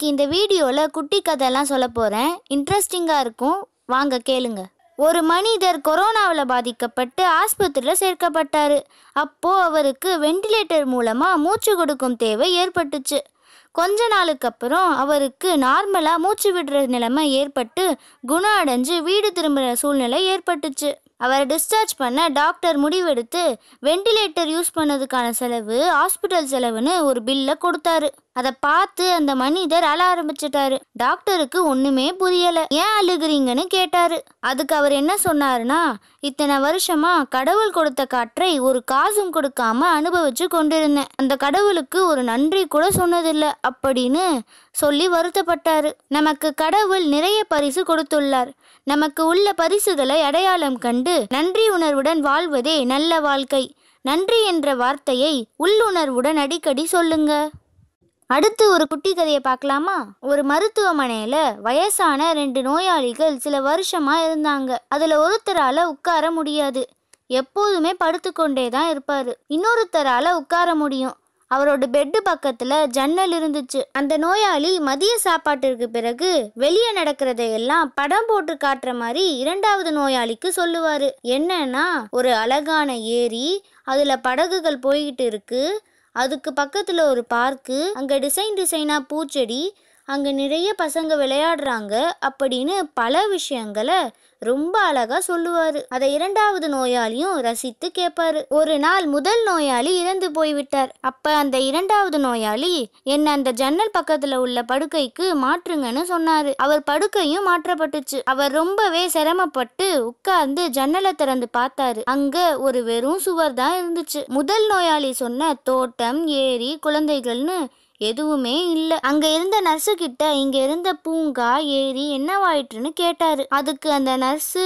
இன்னைக்கு இந்த வீடியோவில் குட்டி கதைலாம் சொல்ல போகிறேன் இன்ட்ரெஸ்டிங்காக இருக்கும் வாங்க கேளுங்க ஒரு மனிதர் கொரோனாவில் பாதிக்கப்பட்டு ஆஸ்பத்திரியில் சேர்க்கப்பட்டார் அப்போது அவருக்கு வெண்டிலேட்டர் மூலமாக மூச்சு கொடுக்கும் தேவை ஏற்பட்டுச்சு கொஞ்ச நாளுக்கு அப்புறம் அவருக்கு நார்மலாக மூச்சு விடுற நிலைமை ஏற்பட்டு குணம் அடைஞ்சு வீடு திரும்புகிற சூழ்நிலை ஏற்பட்டுச்சு அவரை டிஸ்சார்ஜ் பண்ண டாக்டர் முடிவெடுத்து வெண்டிலேட்டர் யூஸ் பண்ணதுக்கான செலவு ஹாஸ்பிட்டல் செலவுன்னு ஒரு பில்லை கொடுத்தாரு அதை பார்த்து அந்த மனிதர் அழ ஆரம்பிச்சிட்டாரு டாக்டருக்கு ஒண்ணுமே புரியல ஏன் அழுகுறீங்கன்னு கேட்டாரு அதுக்கு அவர் என்ன சொன்னாருன்னா இத்தனை வருஷமா கடவுள் கொடுத்த காற்றை ஒரு காசும் கொடுக்காம அனுபவிச்சு கொண்டிருந்தேன் அந்த கடவுளுக்கு ஒரு நன்றி கூட சொன்னதில்ல அப்படின்னு சொல்லி வருத்தப்பட்டாரு நமக்கு கடவுள் நிறைய பரிசு கொடுத்துள்ளார் நமக்கு உள்ள பரிசுகளை அடையாளம் கண்டு நன்றி உணர்வுடன் வாழ்வதே நல்ல வாழ்க்கை நன்றி என்ற வார்த்தையை உள்ளுணர்வுடன் அடிக்கடி சொல்லுங்க அடுத்து ஒரு குட்டி கதையை பார்க்கலாமா ஒரு மருத்துவமனையில வயசான ரெண்டு நோயாளிகள் சில வருஷமா இருந்தாங்க அதுல ஒருத்தரால உட்கார முடியாது எப்போதுமே படுத்துக்கொண்டே தான் இருப்பாரு இன்னொருத்தரால உட்கார முடியும் அவரோட பெட்டு பக்கத்துல ஜன்னல் இருந்துச்சு அந்த நோயாளி மதிய சாப்பாட்டிற்கு பிறகு வெளியே நடக்கிறதையெல்லாம் படம் போட்டு காட்டுற மாதிரி இரண்டாவது நோயாளிக்கு சொல்லுவாரு என்னன்னா ஒரு அழகான ஏரி அதுல படகுகள் போய்கிட்டு இருக்கு அதுக்கு பக்கத்துல ஒரு பார்க்கு அங்க டிசைன் டிசைனா பூச்செடி அங்கே நிறைய பசங்க விளையாடுறாங்க அப்படின்னு பல விஷயங்களை ரொம்ப அழகாக சொல்லுவார் அதை இரண்டாவது நோயாளியும் ரசித்து கேட்பார் ஒரு நாள் முதல் நோயாளி இறந்து போய்விட்டார் அப்போ அந்த இரண்டாவது நோயாளி என்னை அந்த ஜன்னல் பக்கத்தில் உள்ள படுக்கைக்கு மாற்றுங்கன்னு சொன்னார் அவர் படுக்கையும் மாற்றப்பட்டுச்சு அவர் ரொம்பவே சிரமப்பட்டு உட்கார்ந்து ஜன்னலை திறந்து பார்த்தாரு அங்க ஒரு வெறும் சுவர் தான் இருந்துச்சு முதல் நோயாளி சொன்ன தோட்டம் ஏரி குழந்தைகள்னு எதுவுமே இல்லை அங்க இருந்த நர்ஸு கிட்ட இங்க இருந்த பூங்கா ஏரி என்னவாயிட்டுன்னு கேட்டாரு அதுக்கு அந்த நர்ஸு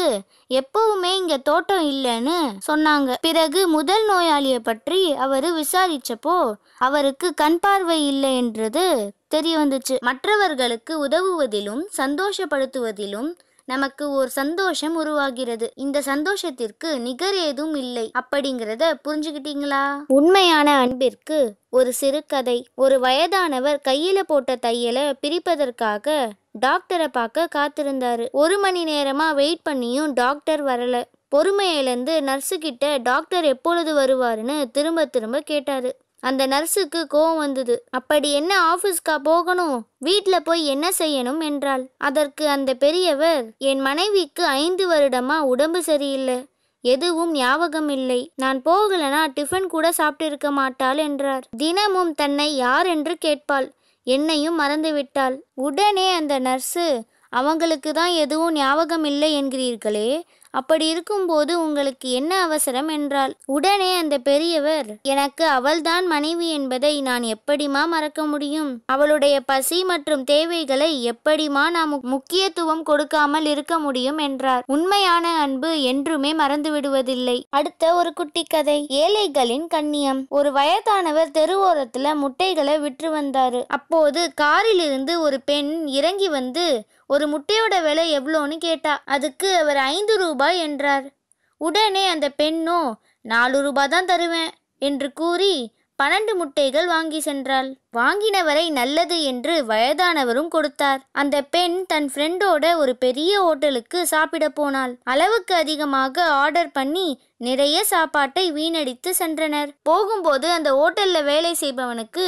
எப்பவுமே இங்க தோட்டம் இல்லைன்னு சொன்னாங்க பிறகு முதல் நோயாளியை பற்றி அவரு விசாரிச்சப்போ அவருக்கு கண் பார்வை இல்லை என்றது தெரிய வந்துச்சு மற்றவர்களுக்கு உதவுவதிலும் சந்தோஷப்படுத்துவதிலும் நமக்கு ஒரு சந்தோஷம் உருவாகிறது இந்த சந்தோஷத்திற்கு நிகர் ஏதும் இல்லை அப்படிங்கிறத புரிஞ்சுக்கிட்டீங்களா உண்மையான அன்பிற்கு ஒரு சிறுகதை ஒரு வயதானவர் கையில போட்ட தையலை பிரிப்பதற்காக டாக்டரை பார்க்க காத்திருந்தாரு ஒரு மணி நேரமா வெயிட் பண்ணியும் டாக்டர் வரல பொறுமையிலேருந்து நர்ஸு கிட்ட டாக்டர் எப்பொழுது வருவாருன்னு திரும்ப திரும்ப கேட்டாரு அந்த நர்ஸுக்கு கோவம் வந்தது அப்படி என்ன ஆஃபீஸ்க்கா போகணும் வீட்டில் போய் என்ன செய்யணும் என்றாள் அதற்கு அந்த பெரியவர் என் மனைவிக்கு ஐந்து வருடமா உடம்பு சரியில்லை எதுவும் ஞாபகம் இல்லை நான் போகலனா டிஃபன் கூட சாப்பிட்டிருக்க மாட்டாள் என்றார் தினமும் தன்னை யார் என்று கேட்பாள் என்னையும் மறந்துவிட்டாள் உடனே அந்த நர்ஸு அவங்களுக்கு தான் எதுவும் ஞாபகம் இல்லை என்கிறீர்களே அப்படி இருக்கும்போது உங்களுக்கு என்ன அவசரம் என்றாள் உடனே அந்த பெரியவர் எனக்கு அவள்தான் மனைவி என்பதை நான் எப்படிமா மறக்க முடியும் அவளுடைய பசி மற்றும் தேவைகளை எப்படிமா நாம் முக்கியத்துவம் கொடுக்காமல் இருக்க முடியும் என்றார் உண்மையான அன்பு என்றுமே மறந்து விடுவதில்லை அடுத்த ஒரு குட்டி கதை ஏழைகளின் கண்ணியம் ஒரு வயதானவர் தெருவோரத்துல முட்டைகளை விற்று வந்தாரு அப்போது காரிலிருந்து ஒரு பெண் இறங்கி வந்து ஒரு முட்டையோட விலை எவ்வளோன்னு கேட்டா அதுக்கு அவர் ஐந்து ரூபாய் ரூபாய் என்றார் உடனே அந்த பெண்ணோ நாலு ரூபாய் தான் தருவேன் என்று கூறி பன்னெண்டு முட்டைகள் வாங்கி சென்றாள் வாங்கினவரை நல்லது என்று வயதானவரும் கொடுத்தார் அந்த பெண் தன் ஃப்ரெண்டோட ஒரு பெரிய ஹோட்டலுக்கு சாப்பிட போனாள் அளவுக்கு அதிகமாக ஆர்டர் பண்ணி நிறைய சாப்பாட்டை வீணடித்து சென்றனர் போகும்போது அந்த ஹோட்டல்ல வேலை செய்பவனுக்கு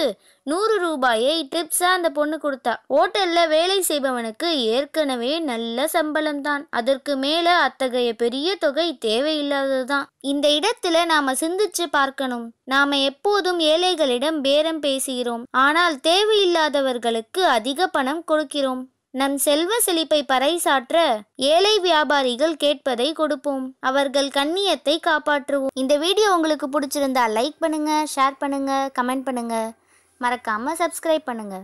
நூறு ரூபாயை டிப்ஸா அந்த பொண்ணு கொடுத்தா ஹோட்டல்ல வேலை செய்பவனுக்கு ஏற்கனவே நல்ல சம்பளம் தான் அதற்கு மேல அத்தகைய பெரிய தொகை தேவையில்லாததுதான் இந்த இடத்துல நாம சிந்திச்சு பார்க்கணும் நாம எப்போதும் ஏழைகளிடம் பேரம் பேசுகிறோம் ஆனால் தேவையில்லாதவர்களுக்கு அதிக பணம் கொடுக்கிறோம் நம் செல்வ செழிப்பை பறைசாற்ற ஏழை வியாபாரிகள் கேட்பதை கொடுப்போம் அவர்கள் கண்ணியத்தை காப்பாற்றுவோம் இந்த வீடியோ உங்களுக்கு பிடிச்சிருந்தா லைக் பண்ணுங்க ஷேர் பண்ணுங்க கமெண்ட் பண்ணுங்க மறக்காம சப்ஸ்கிரைப் பண்ணுங்க